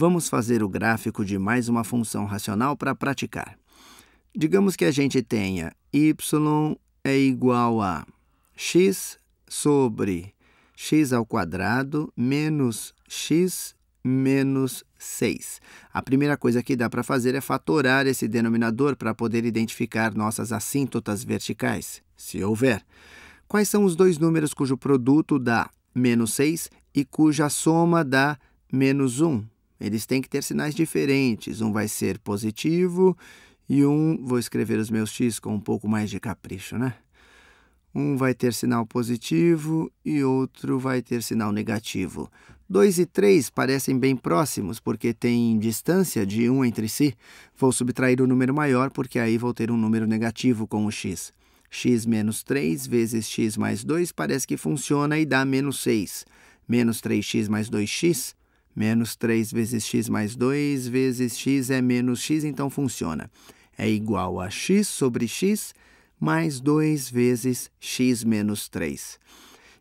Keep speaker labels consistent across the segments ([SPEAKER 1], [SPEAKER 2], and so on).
[SPEAKER 1] Vamos fazer o gráfico de mais uma função racional para praticar. Digamos que a gente tenha y é igual a x sobre x ao quadrado menos x menos 6. A primeira coisa que dá para fazer é fatorar esse denominador para poder identificar nossas assíntotas verticais, se houver. Quais são os dois números cujo produto dá menos 6 e cuja soma dá menos 1? Eles têm que ter sinais diferentes. Um vai ser positivo e um, vou escrever os meus x com um pouco mais de capricho, né? Um vai ter sinal positivo e outro vai ter sinal negativo. 2 e 3 parecem bem próximos porque têm distância de 1 um entre si. Vou subtrair o um número maior porque aí vou ter um número negativo com o x. x menos 3 vezes x mais 2 parece que funciona e dá menos 6. Menos 3x mais 2x Menos 3 vezes x mais 2 vezes x é menos x, então funciona. É igual a x sobre x mais 2 vezes x menos 3.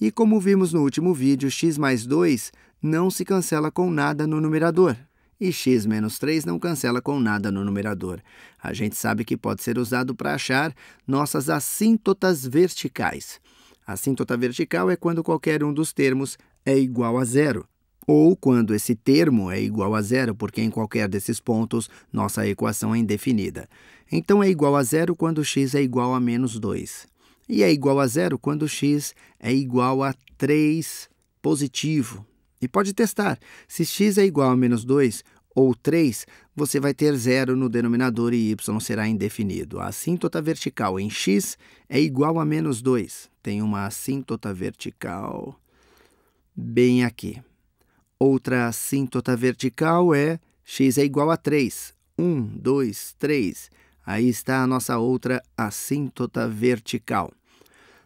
[SPEAKER 1] E como vimos no último vídeo, x mais 2 não se cancela com nada no numerador. E x menos 3 não cancela com nada no numerador. A gente sabe que pode ser usado para achar nossas assíntotas verticais. A assíntota vertical é quando qualquer um dos termos é igual a zero ou quando esse termo é igual a zero, porque em qualquer desses pontos nossa equação é indefinida. Então é igual a zero quando x é igual a menos 2. E é igual a zero quando x é igual a 3 positivo. E pode testar. Se x é igual a menos 2 ou 3, você vai ter zero no denominador e y será indefinido. A assíntota vertical em x é igual a menos 2. Tem uma assíntota vertical bem aqui. Outra assíntota vertical é x é igual a 3. 1, 2, 3. Aí está a nossa outra assíntota vertical.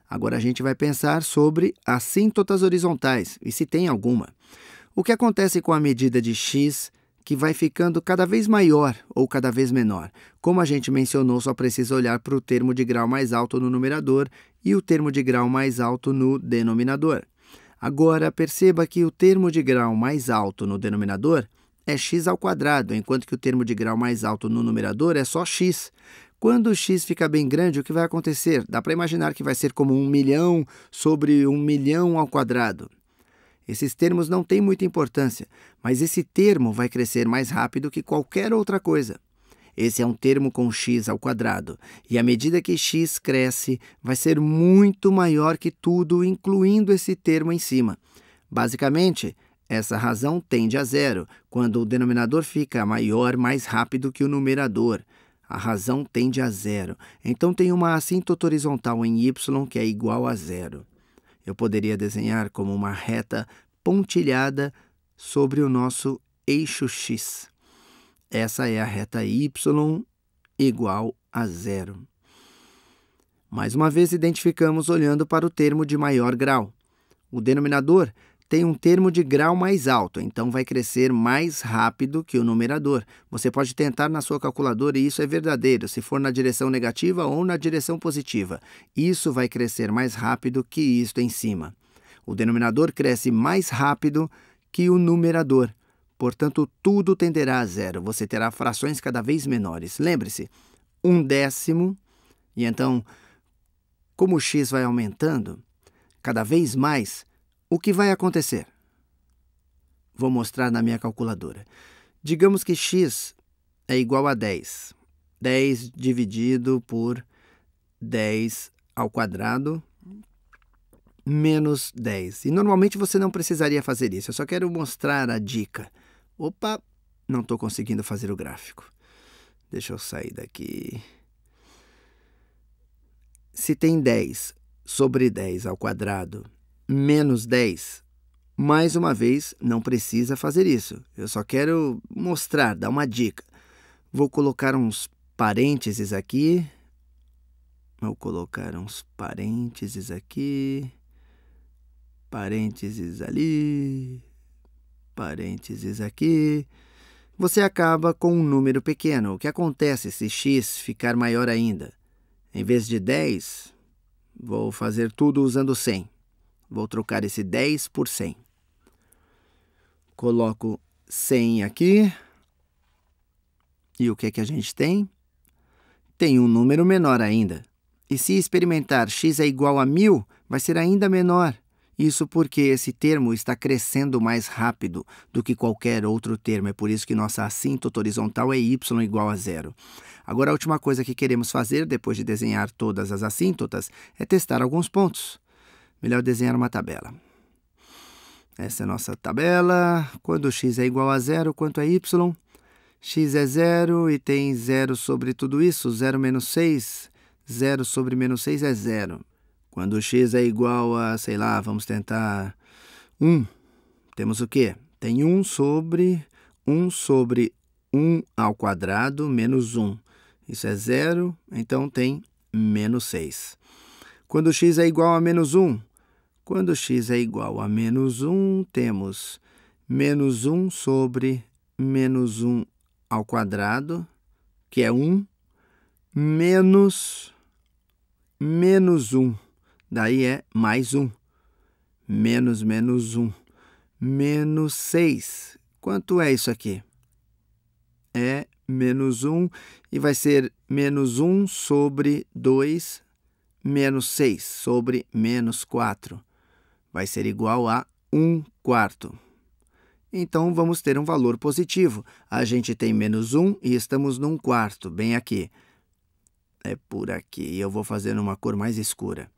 [SPEAKER 1] Agora a gente vai pensar sobre assíntotas horizontais e se tem alguma. O que acontece com a medida de x que vai ficando cada vez maior ou cada vez menor? Como a gente mencionou, só precisa olhar para o termo de grau mais alto no numerador e o termo de grau mais alto no denominador. Agora, perceba que o termo de grau mais alto no denominador é x ao quadrado, enquanto que o termo de grau mais alto no numerador é só x. Quando o x fica bem grande, o que vai acontecer? Dá para imaginar que vai ser como um milhão sobre um milhão ao quadrado. Esses termos não têm muita importância, mas esse termo vai crescer mais rápido que qualquer outra coisa. Esse é um termo com x ao quadrado, e à medida que x cresce, vai ser muito maior que tudo, incluindo esse termo em cima. Basicamente, essa razão tende a zero quando o denominador fica maior mais rápido que o numerador. A razão tende a zero, então tem uma assíntota horizontal em y que é igual a zero. Eu poderia desenhar como uma reta pontilhada sobre o nosso eixo x. Essa é a reta y igual a zero. Mais uma vez, identificamos olhando para o termo de maior grau. O denominador tem um termo de grau mais alto, então vai crescer mais rápido que o numerador. Você pode tentar na sua calculadora e isso é verdadeiro, se for na direção negativa ou na direção positiva. Isso vai crescer mais rápido que isto em cima. O denominador cresce mais rápido que o numerador. Portanto, tudo tenderá a zero. Você terá frações cada vez menores. Lembre-se, um décimo, e então, como o x vai aumentando cada vez mais, o que vai acontecer? Vou mostrar na minha calculadora. Digamos que x é igual a 10. 10 dividido por 10 ao quadrado menos 10. E normalmente você não precisaria fazer isso, eu só quero mostrar a dica. Opa, não estou conseguindo fazer o gráfico. Deixa eu sair daqui. Se tem 10 sobre 10 ao quadrado menos 10, mais uma vez, não precisa fazer isso. Eu só quero mostrar, dar uma dica. Vou colocar uns parênteses aqui. Vou colocar uns parênteses aqui. Parênteses ali parênteses aqui, você acaba com um número pequeno. O que acontece se x ficar maior ainda? Em vez de 10, vou fazer tudo usando 100. Vou trocar esse 10 por 100. Coloco 100 aqui. E o que é que a gente tem? Tem um número menor ainda. E se experimentar x é igual a 1.000, vai ser ainda menor. Isso porque esse termo está crescendo mais rápido do que qualquer outro termo, é por isso que nossa assíntota horizontal é y igual a zero. Agora, a última coisa que queremos fazer, depois de desenhar todas as assíntotas, é testar alguns pontos. Melhor desenhar uma tabela. Essa é a nossa tabela. Quando x é igual a zero, quanto é y? x é zero e tem zero sobre tudo isso, zero menos 6. 0 sobre menos 6 é zero. Quando x é igual a, sei lá, vamos tentar 1, temos o quê? Tem 1 sobre 1 sobre 1 ao quadrado menos 1. Isso é zero, então tem menos 6. Quando x é igual a menos 1, quando x é igual a menos 1, temos menos 1 sobre menos 1 ao quadrado, que é 1, menos menos 1 Daí é mais um. Menos menos um. Menos seis. Quanto é isso aqui? É menos um e vai ser menos um sobre dois menos seis sobre menos quatro. Vai ser igual a um quarto. Então, vamos ter um valor positivo. A gente tem menos um e estamos num quarto, bem aqui. É por aqui. Eu vou fazer numa cor mais escura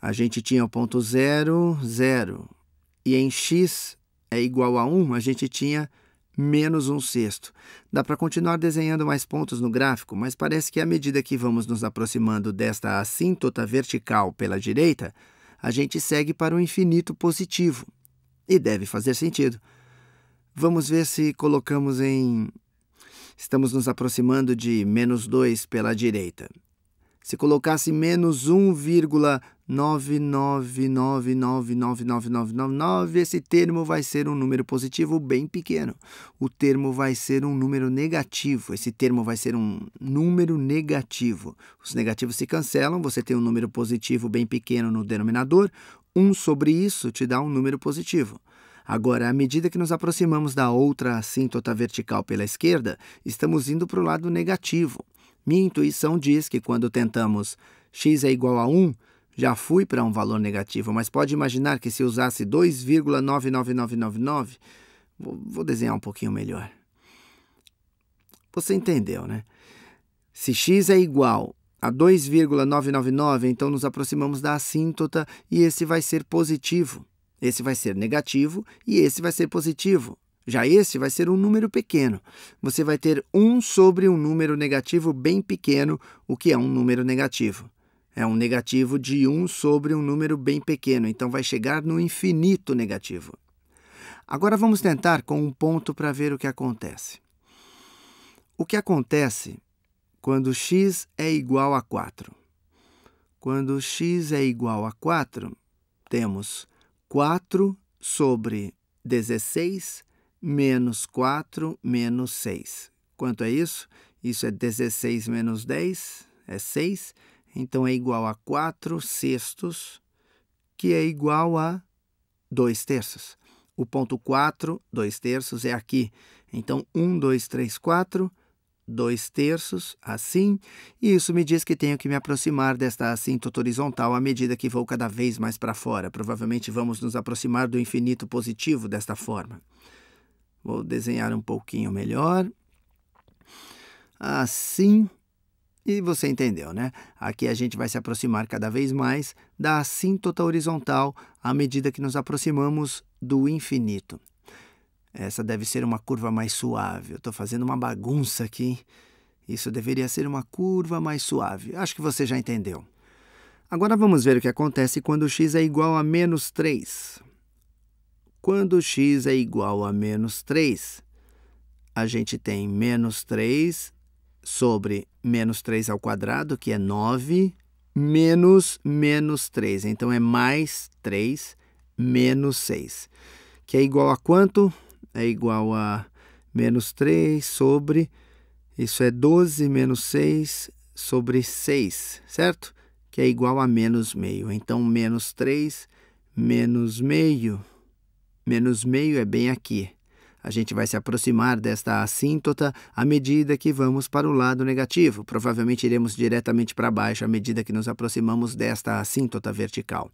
[SPEAKER 1] a gente tinha o ponto 0, 0. E em x é igual a 1, a gente tinha menos 1 sexto. Dá para continuar desenhando mais pontos no gráfico, mas parece que à medida que vamos nos aproximando desta assíntota vertical pela direita, a gente segue para o infinito positivo. E deve fazer sentido. Vamos ver se colocamos em... Estamos nos aproximando de menos 2 pela direita se colocasse menos 1,999999999, esse termo vai ser um número positivo bem pequeno. O termo vai ser um número negativo. Esse termo vai ser um número negativo. Os negativos se cancelam, você tem um número positivo bem pequeno no denominador. 1 sobre isso te dá um número positivo. Agora, à medida que nos aproximamos da outra assíntota vertical pela esquerda, estamos indo para o lado negativo. Minha intuição diz que quando tentamos x é igual a 1, já fui para um valor negativo, mas pode imaginar que se usasse 2,99999, vou desenhar um pouquinho melhor. Você entendeu, né? Se x é igual a 2,999, então nos aproximamos da assíntota e esse vai ser positivo. Esse vai ser negativo e esse vai ser positivo. Já esse vai ser um número pequeno. Você vai ter 1 sobre um número negativo bem pequeno, o que é um número negativo. É um negativo de 1 sobre um número bem pequeno, então vai chegar no infinito negativo. Agora vamos tentar com um ponto para ver o que acontece. O que acontece quando x é igual a 4? Quando x é igual a 4, temos 4 sobre 16 menos 4 menos 6. Quanto é isso? Isso é 16 menos 10, é 6. Então é igual a 4 sextos, que é igual a 2 terços. O ponto 4, 2 terços, é aqui. Então, 1, 2, 3, 4, 2 terços, assim. E isso me diz que tenho que me aproximar desta assíntota horizontal à medida que vou cada vez mais para fora. Provavelmente vamos nos aproximar do infinito positivo desta forma. Vou desenhar um pouquinho melhor. Assim. E você entendeu, né? Aqui a gente vai se aproximar cada vez mais da assíntota horizontal à medida que nos aproximamos do infinito. Essa deve ser uma curva mais suave. Eu estou fazendo uma bagunça aqui. Isso deveria ser uma curva mais suave. Acho que você já entendeu. Agora vamos ver o que acontece quando x é igual a menos 3 quando x é igual a menos 3, a gente tem menos 3 sobre menos 3 ao quadrado, que é 9, menos menos 3. Então, é mais 3 menos 6, que é igual a quanto? É igual a menos 3 sobre, isso é 12 menos 6 sobre 6, certo? Que é igual a menos meio. Então, menos 3 menos meio Menos meio é bem aqui. A gente vai se aproximar desta assíntota à medida que vamos para o lado negativo. Provavelmente iremos diretamente para baixo à medida que nos aproximamos desta assíntota vertical.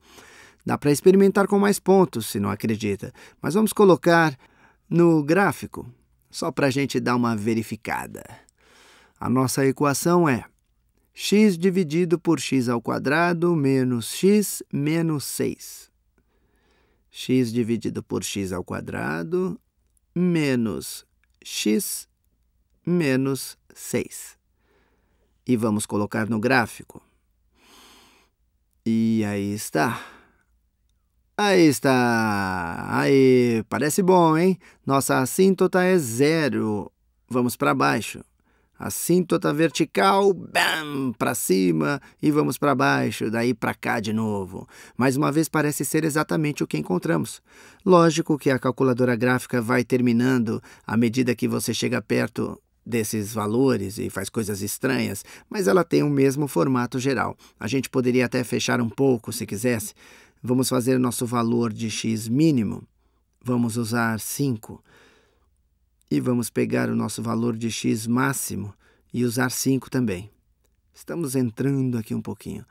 [SPEAKER 1] Dá para experimentar com mais pontos, se não acredita, mas vamos colocar no gráfico, só para a gente dar uma verificada. A nossa equação é x dividido por x ao quadrado menos x menos 6 x dividido por x ao quadrado menos x menos 6. E vamos colocar no gráfico. E aí está. Aí está! Aí, parece bom, hein? Nossa assíntota é zero. Vamos para baixo assíntota vertical, bam, para cima e vamos para baixo, daí para cá de novo. Mais uma vez parece ser exatamente o que encontramos. Lógico que a calculadora gráfica vai terminando à medida que você chega perto desses valores e faz coisas estranhas, mas ela tem o mesmo formato geral. A gente poderia até fechar um pouco se quisesse. Vamos fazer nosso valor de x mínimo. Vamos usar 5. E vamos pegar o nosso valor de x máximo e usar 5 também. Estamos entrando aqui um pouquinho.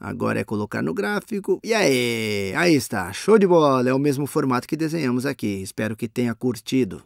[SPEAKER 1] Agora é colocar no gráfico. E aí? Aí está, show de bola! É o mesmo formato que desenhamos aqui. Espero que tenha curtido.